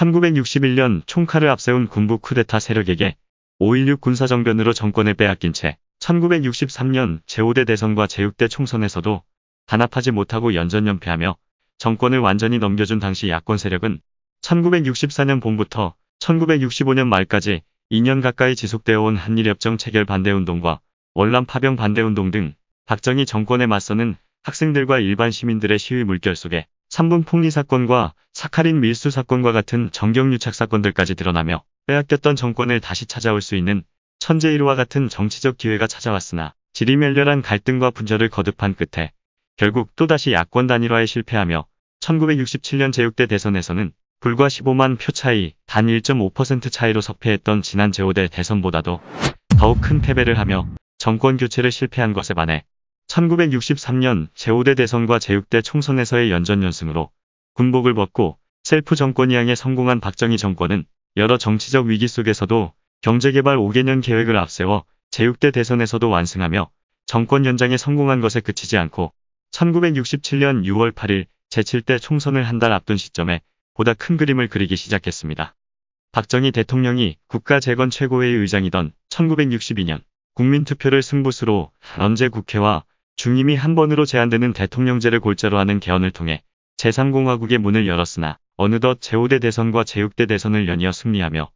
1961년 총칼을 앞세운 군부 쿠데타 세력에게 5.16 군사정변으로 정권을 빼앗긴 채 1963년 제5대 대선과 제6대 총선에서도 단합하지 못하고 연전연패하며 정권을 완전히 넘겨준 당시 야권 세력은 1964년 봄부터 1965년 말까지 2년 가까이 지속되어 온 한일협정 체결 반대운동과 월남 파병 반대운동 등 박정희 정권에 맞서는 학생들과 일반 시민들의 시위 물결 속에 3분 폭리 사건과 사카린 밀수 사건과 같은 정경유착 사건들까지 드러나며 빼앗겼던 정권을 다시 찾아올 수 있는 천재일호와 같은 정치적 기회가 찾아왔으나 지리멸렬한 갈등과 분절을 거듭한 끝에 결국 또다시 야권 단일화에 실패하며 1967년 제6대 대선에서는 불과 15만 표 차이 단 1.5% 차이로 석패했던 지난 제5대 대선보다도 더욱 큰 패배를 하며 정권 교체를 실패한 것에 반해 1963년 제5대 대선과 제6대 총선에서의 연전연승으로 군복을 벗고 셀프 정권 이양에 성공한 박정희 정권은 여러 정치적 위기 속에서도 경제개발 5개년 계획을 앞세워 제6대 대선에서도 완승하며 정권 연장에 성공한 것에 그치지 않고 1967년 6월 8일 제7대 총선을 한 달 앞둔 시점에 보다 큰 그림을 그리기 시작했습니다. 박정희 대통령이 국가재건 최고회의 의장이던 1962년 국민투표를 승부수로 언제 국회와 중임이 한 번으로 제한되는 대통령제를 골자로 하는 개헌을 통해 제3공화국의 문을 열었으나 어느덧 제5대 대선과 제6대 대선을 연이어 승리하며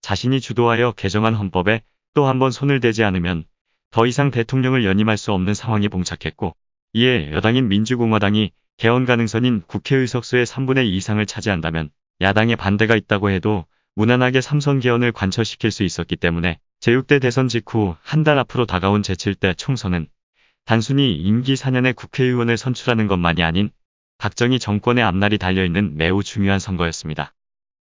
자신이 주도하여 개정한 헌법에 또 한 번 손을 대지 않으면 더 이상 대통령을 연임할 수 없는 상황이 봉착했고 이에 여당인 민주공화당이 개헌 가능선인 국회의석수의 3분의 2 이상을 차지한다면 야당의 반대가 있다고 해도 무난하게 삼선 개헌을 관철시킬 수 있었기 때문에 제6대 대선 직후 한 달 앞으로 다가온 제7대 총선은 단순히 임기 4년의 국회의원을 선출하는 것만이 아닌 박정희 정권의 앞날이 달려있는 매우 중요한 선거였습니다.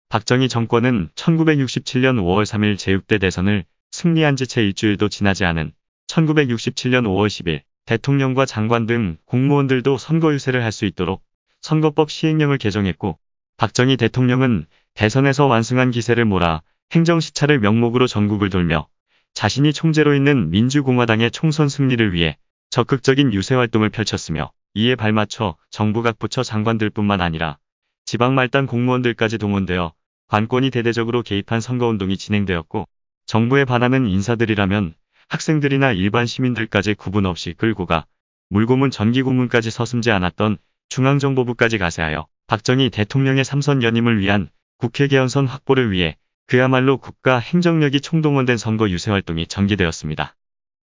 박정희 정권은 1967년 5월 3일 제육대 대선을 승리한 지 채 일주일도 지나지 않은 1967년 5월 10일 대통령과 장관 등 공무원들도 선거 유세를 할 수 있도록 선거법 시행령을 개정했고 박정희 대통령은 대선에서 완승한 기세를 몰아 행정시찰을 명목으로 전국을 돌며 자신이 총재로 있는 민주공화당의 총선 승리를 위해 적극적인 유세활동을 펼쳤으며 이에 발맞춰 정부 각 부처 장관들뿐만 아니라 지방 말단 공무원들까지 동원되어 관권이 대대적으로 개입한 선거운동이 진행되었고 정부에 반하는 인사들이라면 학생들이나 일반 시민들까지 구분 없이 끌고 가 물고문 전기고문까지 서슴지 않았던 중앙정보부까지 가세하여 박정희 대통령의 삼선 연임을 위한 국회 개헌선 확보를 위해 그야말로 국가 행정력이 총동원된 선거 유세활동이 전개되었습니다.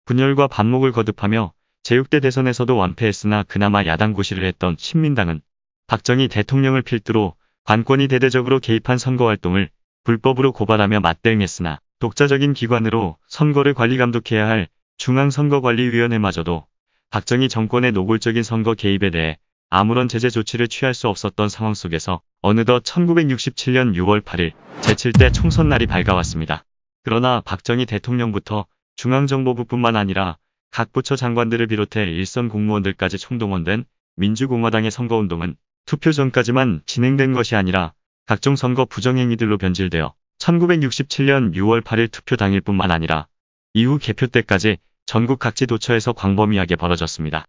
분열과 반목을 거듭하며 제6대 대선에서도 완패했으나 그나마 야당 고시를 했던 신민당은 박정희 대통령을 필두로 관권이 대대적으로 개입한 선거활동을 불법으로 고발하며 맞대응했으나 독자적인 기관으로 선거를 관리감독해야 할 중앙선거관리위원회마저도 박정희 정권의 노골적인 선거 개입에 대해 아무런 제재 조치를 취할 수 없었던 상황 속에서 어느덧 1967년 6월 8일 제7대 총선 날이 밝아왔습니다. 그러나 박정희 대통령부터 중앙정보부뿐만 아니라 각 부처 장관들을 비롯해 일선 공무원들까지 총동원된 민주공화당의 선거운동은 투표 전까지만 진행된 것이 아니라 각종 선거 부정행위들로 변질되어 1967년 6월 8일 투표 당일뿐만 아니라 이후 개표 때까지 전국 각지 도처에서 광범위하게 벌어졌습니다.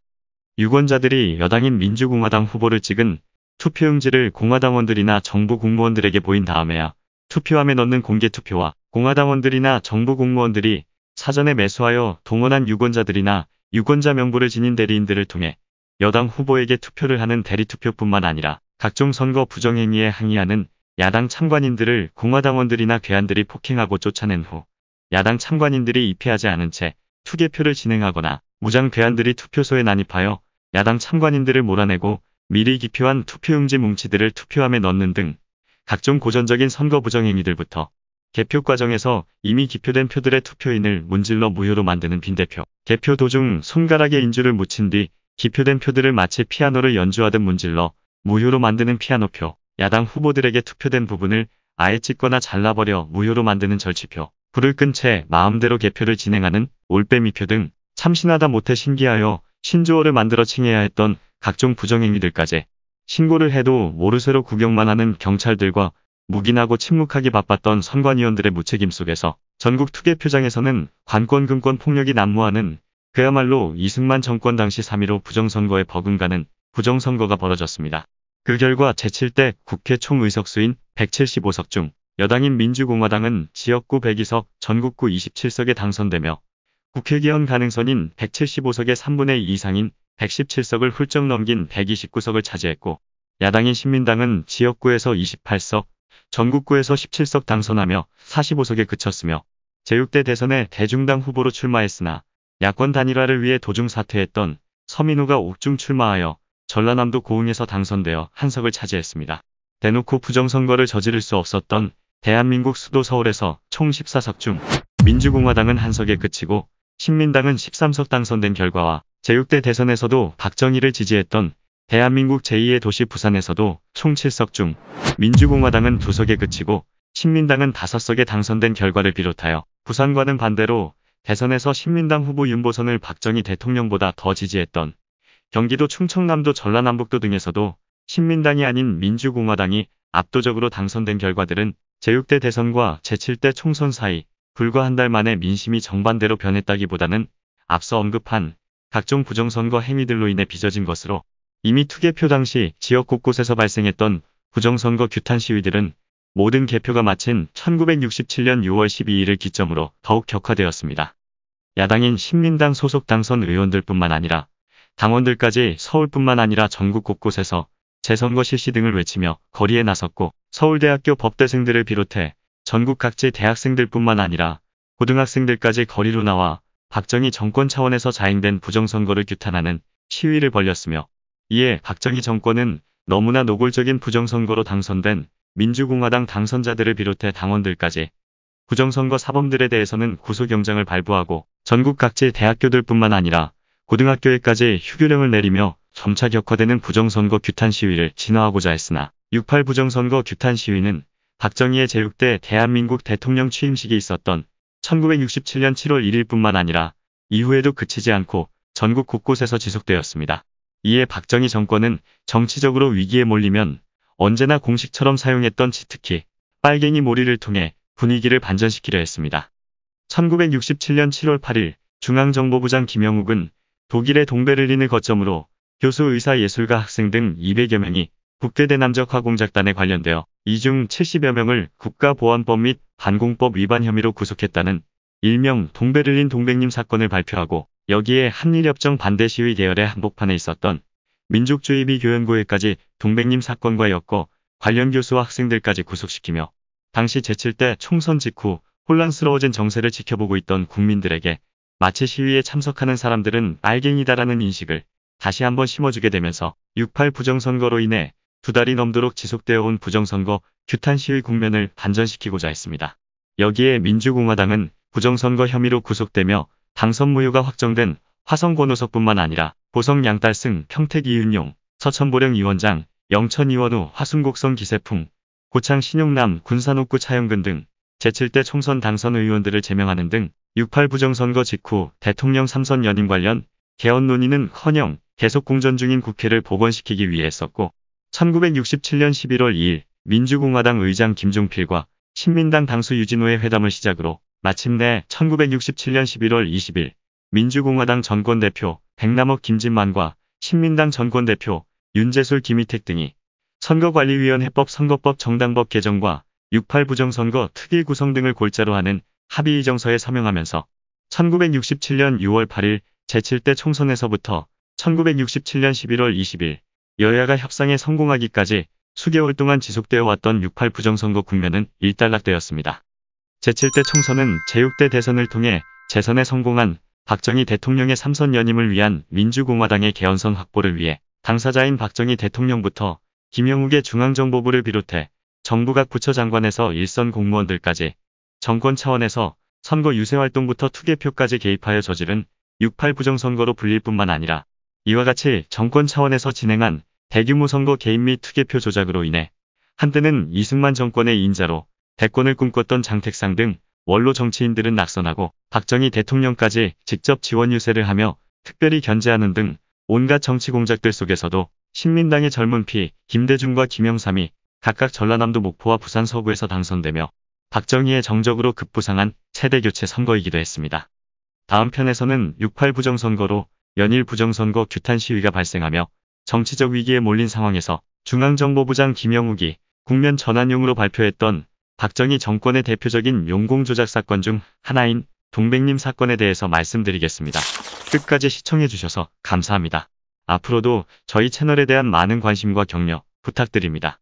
유권자들이 여당인 민주공화당 후보를 찍은 투표용지를 공화당원들이나 정부 공무원들에게 보인 다음에야 투표함에 넣는 공개투표와 공화당원들이나 정부 공무원들이 사전에 매수하여 동원한 유권자들이나 유권자 명부를 지닌 대리인들을 통해 여당 후보에게 투표를 하는 대리투표뿐만 아니라 각종 선거 부정행위에 항의하는 야당 참관인들을 공화당원들이나 괴한들이 폭행하고 쫓아낸 후 야당 참관인들이 입회하지 않은 채 투개표를 진행하거나 무장 괴한들이 투표소에 난입하여 야당 참관인들을 몰아내고 미리 기표한 투표용지 뭉치들을 투표함에 넣는 등 각종 고전적인 선거 부정행위들부터 개표 과정에서 이미 기표된 표들의 투표인을 문질러 무효로 만드는 빈대표. 개표 도중 손가락에 인주를 묻힌 뒤 기표된 표들을 마치 피아노를 연주하듯 문질러 무효로 만드는 피아노표. 야당 후보들에게 투표된 부분을 아예 찍거나 잘라버려 무효로 만드는 절취표. 불을 끈 채 마음대로 개표를 진행하는 올빼미표 등 참신하다 못해 신기하여 신조어를 만들어 칭해야 했던 각종 부정행위들까지 신고를 해도 모르쇠로 구경만 하는 경찰들과 묵인하고 침묵하기 바빴던 선관위원들의 무책임 속에서 전국 투개 표장에서는 관권금권 폭력이 난무하는 그야말로 이승만 정권 당시 3.15 부정선거에 버금가는 부정선거가 벌어졌습니다. 그 결과 제7대 국회 총의석수인 175석 중 여당인 민주공화당은 지역구 102석, 전국구 27석에 당선되며 국회의원 가능선인 175석의 3분의 2 이상인 117석을 훌쩍 넘긴 129석을 차지했고 야당인 신민당은 지역구에서 28석, 전국구에서 17석 당선하며 45석에 그쳤으며 제6대 대선에 대중당 후보로 출마했으나 야권 단일화를 위해 도중 사퇴했던 서민우가 옥중 출마하여 전라남도 고흥에서 당선되어 한석을 차지했습니다. 대놓고 부정선거를 저지를 수 없었던 대한민국 수도 서울에서 총 14석 중 민주공화당은 한석에 그치고 신민당은 13석 당선된 결과와 제6대 대선에서도 박정희를 지지했던 대한민국 제2의 도시 부산에서도 총 7석 중 민주공화당은 2석에 그치고 신민당은 5석에 당선된 결과를 비롯하여 부산과는 반대로 대선에서 신민당 후보 윤보선을 박정희 대통령보다 더 지지했던 경기도 충청남도 전라남북도 등에서도 신민당이 아닌 민주공화당이 압도적으로 당선된 결과들은 제6대 대선과 제7대 총선 사이 불과 한 달 만에 민심이 정반대로 변했다기보다는 앞서 언급한 각종 부정선거 행위들로 인해 빚어진 것으로 이미 투개표 당시 지역 곳곳에서 발생했던 부정선거 규탄 시위들은 모든 개표가 마친 1967년 6월 12일을 기점으로 더욱 격화되었습니다. 야당인 신민당 소속 당선 의원들뿐만 아니라 당원들까지 서울뿐만 아니라 전국 곳곳에서 재선거 실시 등을 외치며 거리에 나섰고 서울대학교 법대생들을 비롯해 전국 각지 대학생들뿐만 아니라 고등학생들까지 거리로 나와 박정희 정권 차원에서 자행된 부정선거를 규탄하는 시위를 벌렸으며 이에 박정희 정권은 너무나 노골적인 부정선거로 당선된 민주공화당 당선자들을 비롯해 당원들까지 부정선거 사범들에 대해서는 구속영장을 발부하고 전국 각지 대학교들 뿐만 아니라 고등학교에까지 휴교령을 내리며 점차 격화되는 부정선거 규탄 시위를 진화하고자 했으나 6.8 부정선거 규탄 시위는 박정희의 제6대 대한민국 대통령 취임식이 있었던 1967년 7월 1일뿐만 아니라 이후에도 그치지 않고 전국 곳곳에서 지속되었습니다. 이에 박정희 정권은 정치적으로 위기에 몰리면 언제나 공식처럼 사용했던 치트키, 빨갱이 몰이를 통해 분위기를 반전시키려 했습니다. 1967년 7월 8일 중앙정보부장 김영욱은 독일의 동베를린을 거점으로 교수, 의사, 예술가, 학생 등 200여 명이 국대대남적 화공작단에 관련되어 이 중 70여 명을 국가보안법 및 반공법 위반 혐의로 구속했다는 일명 동베를린 동백님 사건을 발표하고 여기에 한일협정 반대 시위 계열의 한복판에 있었던 민족주의비 교연고회까지 동백님 사건과 엮어 관련 교수와 학생들까지 구속시키며 당시 제7대 총선 직후 혼란스러워진 정세를 지켜보고 있던 국민들에게 마치 시위에 참석하는 사람들은 알갱이다라는 인식을 다시 한번 심어주게 되면서 6.8 부정선거로 인해 두 달이 넘도록 지속되어 온 부정선거 규탄 시위 국면을 반전시키고자 했습니다. 여기에 민주공화당은 부정선거 혐의로 구속되며 당선무효가 확정된 화성 권호석뿐만 아니라 보성 양딸승 평택 이윤용 서천보령 이원장 영천 이원우 화순곡성 기세풍 고창 신용남 군산옥구 차영근 등 제7대 총선 당선 의원들을 제명하는 등 6.8 부정선거 직후 대통령 3선 연임 관련 개헌 논의는커녕 계속 공전 중인 국회를 복원시키기 위해 했었고 1967년 11월 2일 민주공화당 의장 김종필과 신민당 당수 유진호의 회담을 시작으로 마침내 1967년 11월 20일 민주공화당 전권대표 백남옥 김진만과 신민당 전권대표 윤재술 김희택 등이 선거관리위원회법 선거법 정당법 개정과 68 부정선거 특위 구성 등을 골자로 하는 합의의정서에 서명하면서 1967년 6월 8일 제7대 총선에서부터 1967년 11월 20일 여야가 협상에 성공하기까지 수개월 동안 지속되어 왔던 68 부정선거 국면은 일단락되었습니다. 제7대 총선은 제6대 대선을 통해 재선에 성공한 박정희 대통령의 3선 연임을 위한 민주공화당의 개헌성 확보를 위해 당사자인 박정희 대통령부터 김영욱의 중앙정보부를 비롯해 정부 각 부처 장관에서 일선 공무원들까지 정권 차원에서 선거 유세활동부터 투개표까지 개입하여 저지른 6.8 부정선거로 불릴 뿐만 아니라 이와 같이 정권 차원에서 진행한 대규모 선거 개입 및 투개표 조작으로 인해 한때는 이승만 정권의 인자로 대권을 꿈꿨던 장택상 등 원로 정치인들은 낙선하고 박정희 대통령까지 직접 지원 유세를 하며 특별히 견제하는 등 온갖 정치 공작들 속에서도 신민당의 젊은 피 김대중과 김영삼이 각각 전라남도 목포와 부산 서구에서 당선되며 박정희의 정적으로 급부상한 세대 교체 선거이기도 했습니다. 다음 편에서는 6.8 부정선거로 연일 부정선거 규탄 시위가 발생하며 정치적 위기에 몰린 상황에서 중앙정보부장 김영욱이 국면 전환용으로 발표했던 박정희 정권의 대표적인 용공 조작 사건 중 하나인 동백님 사건에 대해서 말씀드리겠습니다. 끝까지 시청해주셔서 감사합니다. 앞으로도 저희 채널에 대한 많은 관심과 격려 부탁드립니다.